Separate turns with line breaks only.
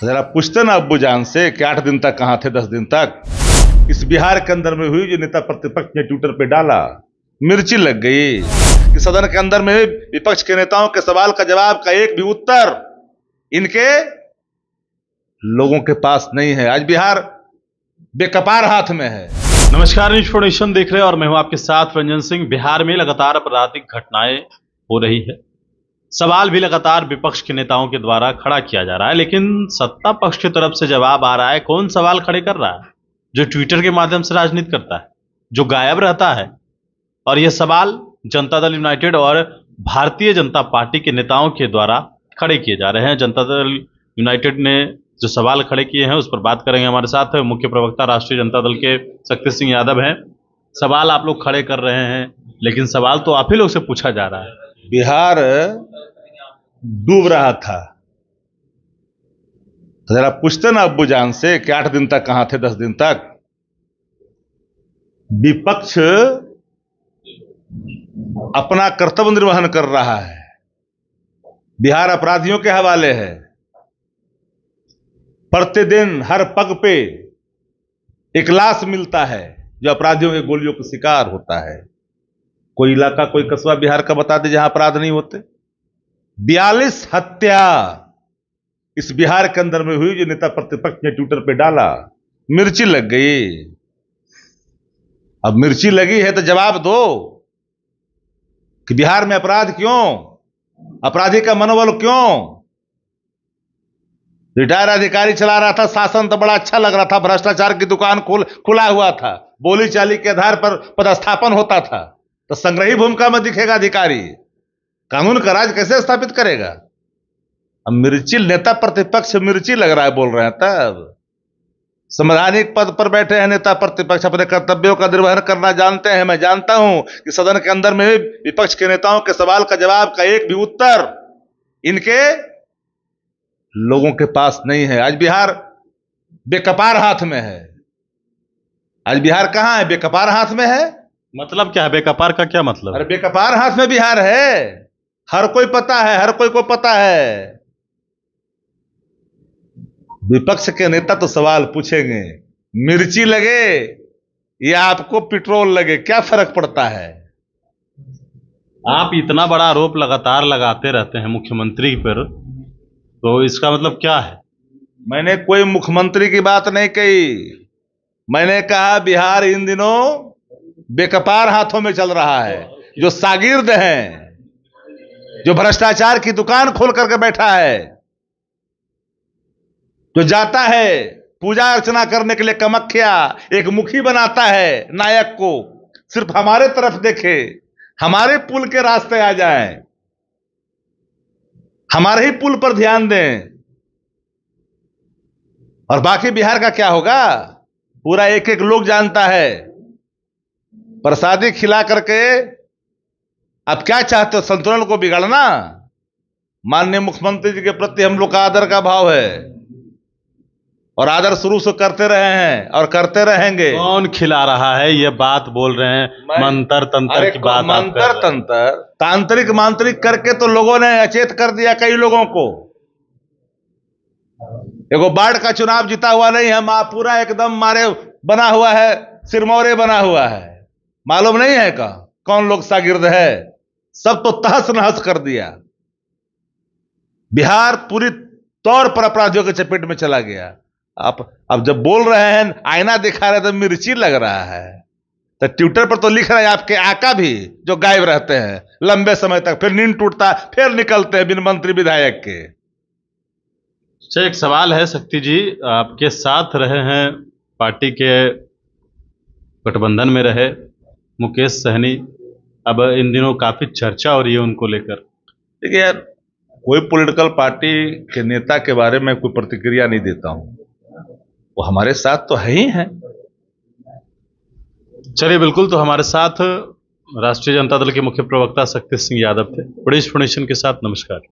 तो जरा पूछते ना अब्बू जान से कि आठ दिन तक कहाँ थे दस दिन तक इस बिहार के अंदर में हुई जो नेता प्रतिपक्ष ने ट्विटर पे डाला मिर्ची लग गई कि सदन के अंदर में विपक्ष के नेताओं के सवाल का जवाब का एक भी उत्तर इनके लोगों के पास नहीं है आज बिहार बेकपार हाथ में है
नमस्कार न्यूज फोर्डेशन देख रहे हैं और मैं हूं आपके साथ रंजन सिंह बिहार में लगातार आपराधिक घटनाएं हो रही है सवाल भी लगातार विपक्ष के नेताओं के द्वारा खड़ा किया जा रहा है लेकिन सत्ता पक्ष की तरफ से जवाब आ रहा है कौन सवाल खड़े कर रहा है जो ट्विटर के माध्यम से राजनीति करता है जो गायब रहता है और यह सवाल जनता दल यूनाइटेड और भारतीय जनता पार्टी के नेताओं के द्वारा खड़े किए जा रहे हैं जनता दल यूनाइटेड ने जो सवाल खड़े किए हैं उस पर बात करेंगे हमारे साथ मुख्य प्रवक्ता राष्ट्रीय जनता दल के शक्ति सिंह यादव हैं सवाल आप लोग खड़े कर रहे हैं लेकिन सवाल तो आप ही लोग से पूछा जा रहा है
बिहार डूब रहा था तो जरा पूछते ना अब्बू जान से कि आठ दिन तक कहां थे दस दिन तक विपक्ष अपना कर्तव्य निर्वहन कर रहा है बिहार अपराधियों के हवाले है प्रतिदिन हर पग पे एक लाश मिलता है जो अपराधियों के गोलियों का शिकार होता है कोई इलाका कोई कस्बा बिहार का बता दे जहां अपराध नहीं होते बयालीस हत्या इस बिहार के अंदर में हुई जो नेता प्रतिपक्ष ने ट्विटर पे डाला मिर्ची लग गई अब मिर्ची लगी है तो जवाब दो कि बिहार में अपराध क्यों अपराधी का मनोबल क्यों रिटायर अधिकारी चला रहा था शासन तो बड़ा अच्छा लग रहा था भ्रष्टाचार की दुकान खुल खुला हुआ था बोली चाली के आधार पर पदस्थापन होता था तो संग्रही भूमिका में दिखेगा अधिकारी कानून का राज कैसे स्थापित करेगा अब मिर्ची नेता प्रतिपक्ष मिर्ची लग रहा है बोल रहे हैं तब संवैधानिक पद पर बैठे हैं नेता प्रतिपक्ष अपने कर्तव्यों का निर्वहन करना जानते हैं मैं जानता हूं कि सदन के अंदर में विपक्ष के नेताओं के सवाल का जवाब का एक भी उत्तर इनके लोगों के पास नहीं है आज बिहार बेकपार हाथ में है आज बिहार कहां है बेकपार हाथ में है
मतलब क्या है बेकपार का क्या मतलब
अरे बेकपार हाथ में बिहार है हर कोई पता है हर कोई को पता है विपक्ष के नेता तो सवाल पूछेंगे मिर्ची लगे या आपको पेट्रोल लगे क्या फर्क पड़ता है
आप इतना बड़ा आरोप लगातार लगाते रहते हैं मुख्यमंत्री पर तो इसका मतलब क्या है
मैंने कोई मुख्यमंत्री की बात नहीं कही मैंने कहा बिहार इन दिनों बेकपार हाथों में चल रहा है जो सागिर्द हैं जो भ्रष्टाचार की दुकान खोल करके बैठा है जो जाता है पूजा अर्चना करने के लिए कमख्या एक मुखी बनाता है नायक को सिर्फ हमारे तरफ देखे हमारे पुल के रास्ते आ जाए हमारे ही पुल पर ध्यान दें और बाकी बिहार का क्या होगा पूरा एक एक लोग जानता है प्रसादी खिला करके आप क्या चाहते हो संतुलन को बिगाड़ना माननीय मुख्यमंत्री जी के प्रति हम लोग का आदर का भाव है और आदर शुरू से करते रहे हैं और करते रहेंगे कौन खिला रहा है ये बात बोल रहे हैं मंत्र तंत्र की बात मंत्र तंत्र तांत्रिक मांत्रिक करके तो लोगों ने अचेत कर दिया कई लोगों को एगो बाढ़ का चुनाव जीता हुआ नहीं है पूरा एकदम मारे बना हुआ है सिरमौरे बना हुआ है मालूम नहीं है का कौन लोग शागिर्द है सब तो तहस नहस कर दिया बिहार पूरी तौर पर अपराधियों के चपेट में चला गया आप अब जब बोल रहे हैं आईना दिखा रहे तो मिर्ची लग रहा है तो ट्विटर पर तो लिख रहे हैं आपके आका भी जो गायब रहते हैं लंबे समय तक फिर नींद टूटता फिर निकलते हैं बिन मंत्री विधायक के
अच्छा, एक सवाल है शक्ति जी आपके साथ रहे हैं पार्टी के गठबंधन में रहे मुकेश सहनी अब इन दिनों काफ़ी चर्चा हो रही है उनको लेकर देखिए यार कोई पॉलिटिकल पार्टी के नेता के बारे में कोई प्रतिक्रिया नहीं देता हूँ वो हमारे साथ तो है ही हैं चलिए बिल्कुल तो हमारे साथ राष्ट्रीय जनता दल के मुख्य प्रवक्ता शक्ति सिंह यादव थे बड़ी एक्सप्लेनेशन के साथ नमस्कार